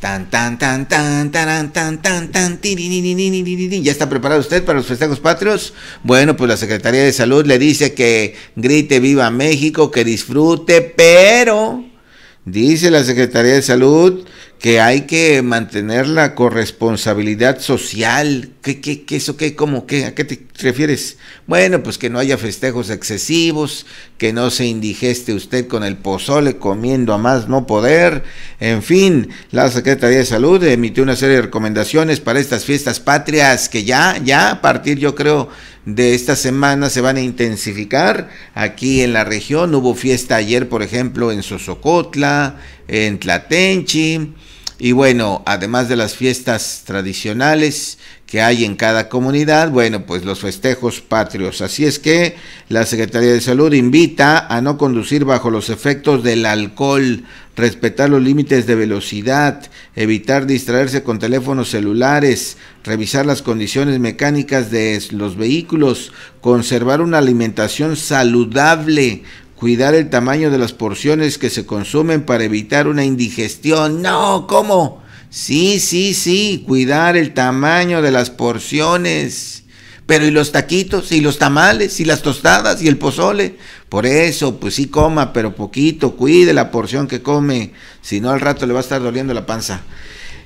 Tan, tan, tan, tan, tan, tan, tan, ¿Ya está preparado usted para los festejos patrios? Bueno, pues la Secretaría de Salud le dice que grite viva México, que disfrute, pero dice la Secretaría de Salud que hay que mantener la corresponsabilidad social. ¿Qué, qué, qué eso qué? ¿Cómo qué? ¿A qué te refieres? Bueno, pues que no haya festejos excesivos, que no se indigeste usted con el pozole comiendo a más no poder. En fin, la Secretaría de Salud emitió una serie de recomendaciones para estas fiestas patrias que ya, ya a partir yo creo de esta semana se van a intensificar aquí en la región. Hubo fiesta ayer, por ejemplo, en Sosocotla, en Tlatenchi. Y bueno, además de las fiestas tradicionales, que hay en cada comunidad, bueno, pues los festejos patrios. Así es que la Secretaría de Salud invita a no conducir bajo los efectos del alcohol, respetar los límites de velocidad, evitar distraerse con teléfonos celulares, revisar las condiciones mecánicas de los vehículos, conservar una alimentación saludable, cuidar el tamaño de las porciones que se consumen para evitar una indigestión. No, ¿cómo? Sí, sí, sí, cuidar el tamaño de las porciones. Pero y los taquitos, y los tamales, y las tostadas, y el pozole. Por eso, pues sí coma, pero poquito, cuide la porción que come, si no al rato le va a estar doliendo la panza.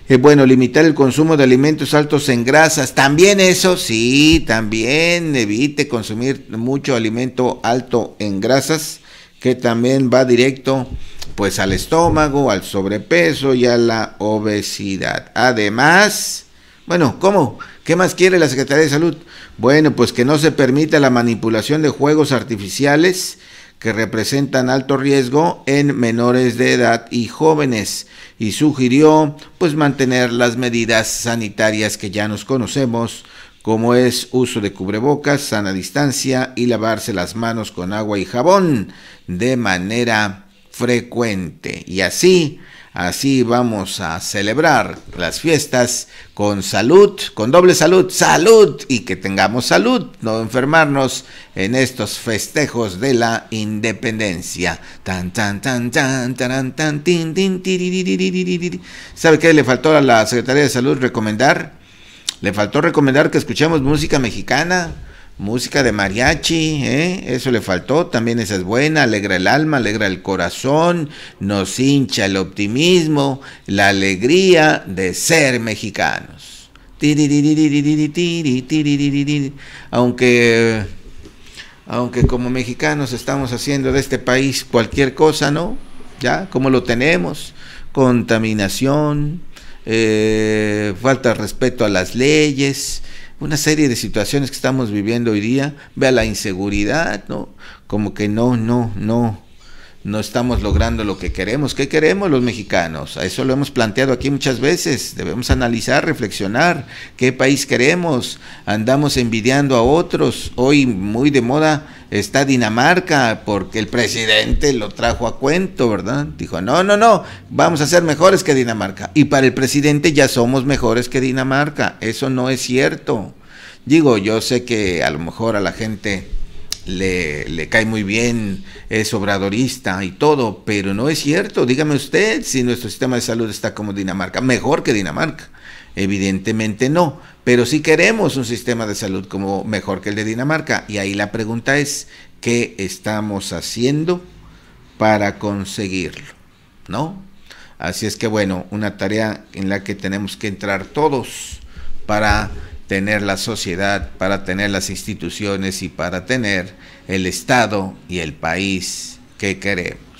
Es eh, bueno, limitar el consumo de alimentos altos en grasas. También eso, sí, también evite consumir mucho alimento alto en grasas, que también va directo pues al estómago, al sobrepeso y a la obesidad. Además, bueno, ¿cómo? ¿Qué más quiere la Secretaría de Salud? Bueno, pues que no se permita la manipulación de juegos artificiales que representan alto riesgo en menores de edad y jóvenes y sugirió pues mantener las medidas sanitarias que ya nos conocemos como es uso de cubrebocas, sana distancia y lavarse las manos con agua y jabón de manera frecuente. Y así, así vamos a celebrar las fiestas con salud, con doble salud, salud y que tengamos salud, no enfermarnos en estos festejos de la independencia. Tan tan tan tan tan tan tin ¿Sabe qué le faltó a la Secretaría de Salud recomendar? Le faltó recomendar que escuchemos música mexicana música de mariachi, ¿eh? eso le faltó, también esa es buena, alegra el alma, alegra el corazón, nos hincha el optimismo, la alegría de ser mexicanos. Aunque, aunque como mexicanos estamos haciendo de este país cualquier cosa, ¿no? Ya, como lo tenemos, contaminación, eh, falta de respeto a las leyes, una serie de situaciones que estamos viviendo hoy día, vea la inseguridad, ¿no? Como que no, no, no, no estamos logrando lo que queremos. ¿Qué queremos los mexicanos? Eso lo hemos planteado aquí muchas veces. Debemos analizar, reflexionar qué país queremos. Andamos envidiando a otros. Hoy muy de moda está Dinamarca porque el presidente lo trajo a cuento, ¿verdad? Dijo, no, no, no, vamos a ser mejores que Dinamarca. Y para el presidente ya somos mejores que Dinamarca. Eso no es cierto. Digo, yo sé que a lo mejor a la gente le, le, cae muy bien, es obradorista y todo, pero no es cierto. Dígame usted si nuestro sistema de salud está como Dinamarca, mejor que Dinamarca. Evidentemente no, pero si queremos un sistema de salud como mejor que el de Dinamarca. Y ahí la pregunta es, ¿qué estamos haciendo para conseguirlo? ¿No? Así es que bueno, una tarea en la que tenemos que entrar todos para tener la sociedad, para tener las instituciones y para tener el Estado y el país que queremos.